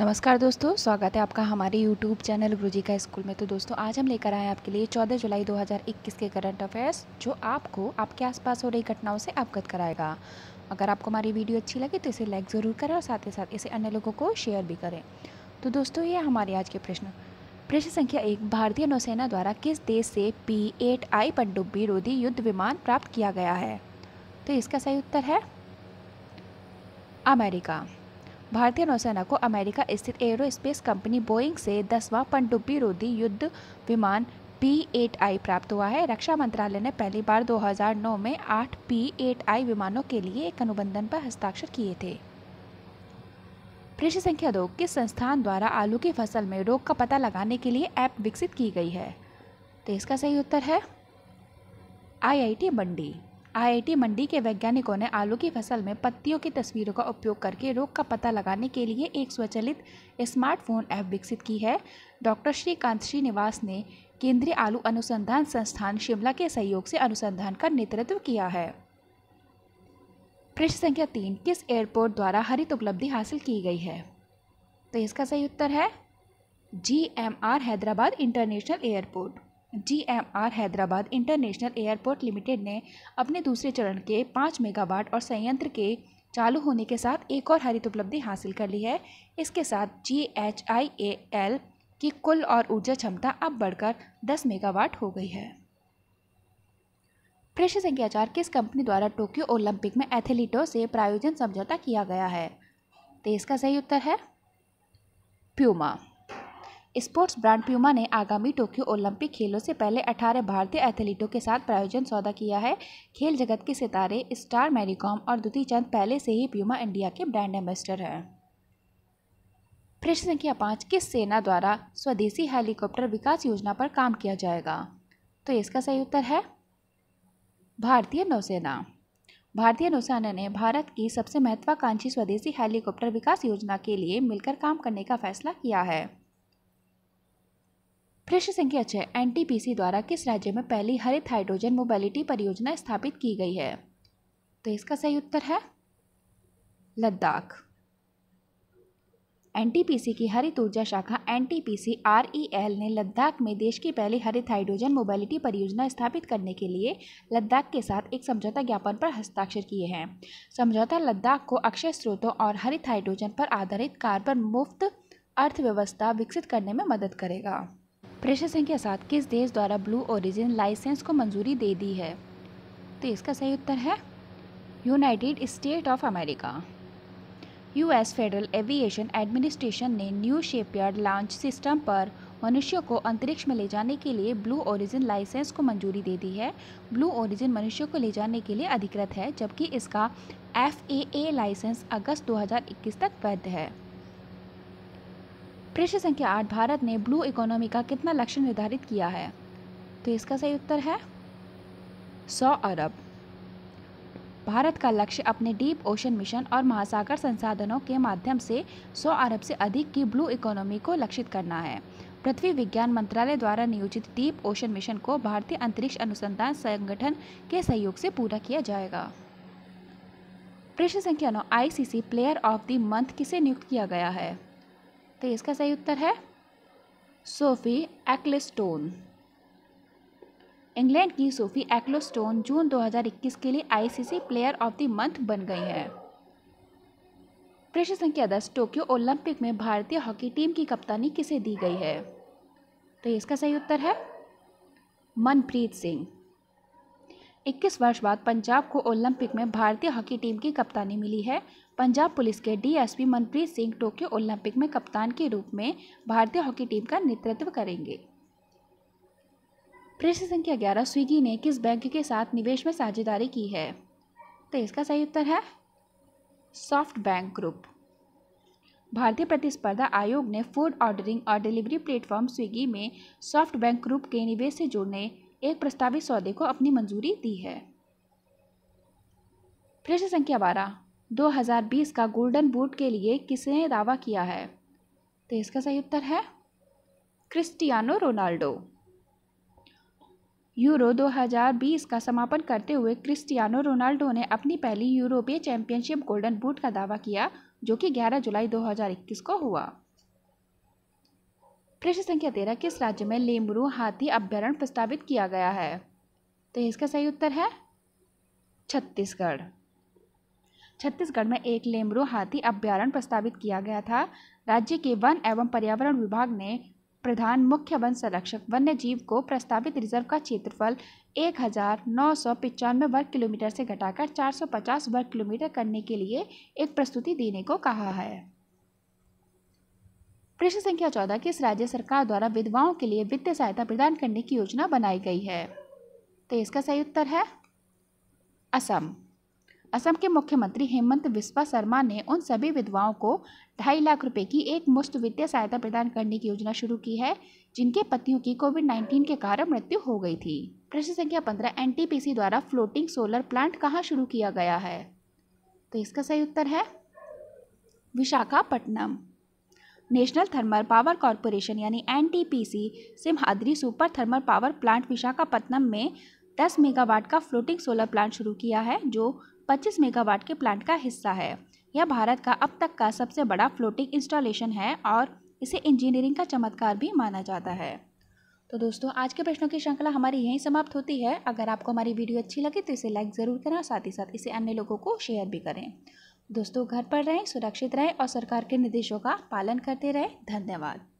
नमस्कार दोस्तों स्वागत है आपका हमारे यूट्यूब चैनल गुरुजी का स्कूल में तो दोस्तों आज हम लेकर आए आपके लिए 14 जुलाई 2021 के करंट अफेयर्स जो आपको आपके आसपास हो रही घटनाओं से अवगत कराएगा अगर आपको हमारी वीडियो अच्छी लगे तो इसे लाइक ज़रूर करें और साथ ही साथ इसे अन्य लोगों को शेयर भी करें तो दोस्तों ये हमारे आज के प्रश्न प्रश्न संख्या एक भारतीय नौसेना द्वारा किस देश से पी एट आई पनडुब्बी रोधी युद्ध विमान प्राप्त किया गया है तो इसका सही उत्तर है अमेरिका भारतीय नौसेना को अमेरिका स्थित स्पेस कंपनी बोइंग से दसवां पनडुब्बी रोधी युद्ध विमान पी आई प्राप्त हुआ है रक्षा मंत्रालय ने पहली बार 2009 में आठ पी आई विमानों के लिए एक अनुबंधन पर हस्ताक्षर किए थे प्रश्न संख्या दो किस संस्थान द्वारा आलू की फसल में रोग का पता लगाने के लिए ऐप विकसित की गई है तो इसका सही उत्तर है आईआईटी मंडी आईआईटी मंडी के वैज्ञानिकों ने आलू की फसल में पत्तियों की तस्वीरों का उपयोग करके रोग का पता लगाने के लिए एक स्वचालित स्मार्टफोन ऐप विकसित की है डॉक्टर श्रीकांत श्रीनिवास ने केंद्रीय आलू अनुसंधान संस्थान शिमला के सहयोग से अनुसंधान का नेतृत्व किया है प्रश्न संख्या तीन किस एयरपोर्ट द्वारा हरित उपलब्धि हासिल की गई है तो इसका सही उत्तर है G M R Hyderabad international airport G M R Hyderabad international airport limited ने अपने दूसरे चरण के पाँच मेगावाट और संयंत्र के चालू होने के साथ एक और हरित उपलब्धि हासिल कर ली है इसके साथ जी एच आई ए एल की कुल और ऊर्जा क्षमता अब बढ़कर 10 मेगावाट हो गई है प्रश्न संख्या चार किस कंपनी द्वारा टोक्यो ओलंपिक में एथलीटों से प्रायोजन समझौता किया गया है तो इसका सही उत्तर है प्यूमा स्पोर्ट्स ब्रांड प्यूमा ने आगामी टोक्यो ओलंपिक खेलों से पहले 18 भारतीय एथलीटों के साथ प्रायोजन सौदा किया है खेल जगत के सितारे स्टार मैरीकॉम और द्वितीय चंद पहले से ही प्यूमा इंडिया के ब्रांड एम्बेसडर हैं प्रश्न संख्या पाँच किस सेना द्वारा स्वदेशी हेलीकॉप्टर विकास योजना पर काम किया जाएगा तो इसका सही उत्तर है भारतीय नौसेना भारतीय नौसेना ने भारत की सबसे महत्वाकांक्षी स्वदेशी हेलीकॉप्टर विकास योजना के लिए मिलकर काम करने का फैसला किया है प्रश्न संख्या छः एन द्वारा किस राज्य में पहली हरित हाइड्रोजन मोबिलिटी परियोजना स्थापित की गई है तो इसका सही उत्तर है लद्दाख एन की हरित ऊर्जा शाखा एन टी e ने लद्दाख में देश की पहली हरित हाइड्रोजन मोबिलिटी परियोजना स्थापित करने के लिए लद्दाख के साथ एक समझौता ज्ञापन पर हस्ताक्षर किए हैं समझौता लद्दाख को अक्षय स्रोतों और हरित हाइड्रोजन पर आधारित कार्बन मुफ्त अर्थव्यवस्था विकसित करने में मदद करेगा प्रश्न संख्या सात किस देश द्वारा ब्लू ओरिजिन लाइसेंस को मंजूरी दे दी है तो इसका सही उत्तर है United States of America US federal aviation administration ने न्यू शेपयार्ड लॉन्च सिस्टम पर मनुष्य को अंतरिक्ष में ले जाने के लिए ब्लू ओरिजिन लाइसेंस को मंजूरी दे दी है ब्लू ओरिजिन मनुष्य को ले जाने के लिए अधिकृत है जबकि इसका एफ लाइसेंस अगस्त 2021 तक वैध है प्रश्न संख्या आठ भारत ने ब्लू इकोनॉमी का कितना लक्ष्य निर्धारित किया है तो इसका सही उत्तर है सौ अरब भारत का लक्ष्य अपने डीप ओशन मिशन और महासागर संसाधनों के माध्यम से 100 अरब से अधिक की ब्लू इकोनॉमी को लक्षित करना है पृथ्वी विज्ञान मंत्रालय द्वारा नियोजित डीप ओशन मिशन को भारतीय अंतरिक्ष अनुसंधान संगठन के सहयोग से पूरा किया जाएगा प्रश्न संख्या नौ ICC player of the month किसे नियुक्त किया गया है तो इसका सही उत्तर है सोफी एक्लेस्टोन इंग्लैंड की सोफी एक्लोस्टोन जून 2021 के लिए ICC player of the month बन गई है प्रश्न संख्या दस टोक्यो ओलंपिक में भारतीय हॉकी टीम की कप्तानी किसे दी गई है तो इसका सही उत्तर है मनप्रीत सिंह 21 वर्ष बाद पंजाब को ओलंपिक में भारतीय हॉकी टीम की कप्तानी मिली है पंजाब पुलिस के DSP Manpreet Singh Tokyo Olympic में कप्तान के रूप में भारतीय हॉकी टीम का नेतृत्व करेंगे प्रश्न संख्या ग्यारह स्विगी ने किस बैंक के साथ निवेश में साझेदारी की है तो इसका सही उत्तर है सॉफ्ट बैंक ग्रुप भारतीय प्रतिस्पर्धा आयोग ने फूड ऑर्डरिंग और डिलीवरी प्लेटफॉर्म स्विगी में सॉफ्ट बैंक ग्रुप के निवेश से जुड़ने एक प्रस्तावित सौदे को अपनी मंजूरी दी है प्रश्न संख्या बारह 2020 का गोल्डन बूट के लिए किसने दावा किया है तो इसका सही उत्तर है क्रिस्टियानो रोनाल्डो यूरो 2020 का समापन करते हुए क्रिस्टियानो रोनाल्डो ने अपनी पहली यूरोपीय चैंपियनशिप गोल्डन बूट का दावा किया जो कि 11 जुलाई 2021 को हुआ प्रश्न संख्या तेरह किस राज्य में लेमरू हाथी अभ्यारण्य प्रस्तावित किया गया है तो इसका सही उत्तर है छत्तीसगढ़ छत्तीसगढ़ में एक लेमरू हाथी अभ्यारण्य प्रस्तावित किया गया था राज्य के वन एवं पर्यावरण विभाग ने प्रधान मुख्य वन संरक्षक वन्य जीव को प्रस्तावित रिजर्व का क्षेत्रफल एक हजार नौ सौ वर्ग किलोमीटर से घटाकर चार सौ पचास वर्ग किलोमीटर करने के लिए एक प्रस्तुति देने को कहा है प्रश्न संख्या चौदह किस राज्य सरकार द्वारा विधवाओं के लिए वित्तीय सहायता प्रदान करने की योजना बनाई गई है तो इसका सही उत्तर है असम असम के मुख्यमंत्री हेमंत बिस्वा शर्मा ने उन सभी विधवाओं को ढाई लाख रुपए की एक मुश्त वित्तीय सहायता प्रदान करने की योजना शुरू की है जिनके पतियों की कोविड 19 के कारण मृत्यु हो गई थी प्रश्न संख्या पंद्रह एनटीपीसी द्वारा फ्लोटिंग सोलर प्लांट कहाँ शुरू किया गया है तो इसका सही उत्तर है Visakhapatnam national thermal power corporation यानी सी Simhadri super thermal power plant Visakhapatnam में 10 मेगावाट का फ्लोटिंग सोलर प्लांट शुरू किया है जो पच्चीस मेगावाट के प्लांट का हिस्सा है यह भारत का अब तक का सबसे बड़ा फ्लोटिंग इंस्टॉलेशन है और इसे इंजीनियरिंग का चमत्कार भी माना जाता है तो दोस्तों आज के प्रश्नों की श्रृंखला हमारी यहीं समाप्त होती है अगर आपको हमारी वीडियो अच्छी लगे तो इसे लाइक ज़रूर करें और साथ ही साथ इसे अन्य लोगों को शेयर भी करें दोस्तों घर पर रहें सुरक्षित रहें और सरकार के निर्देशों का पालन करते रहें धन्यवाद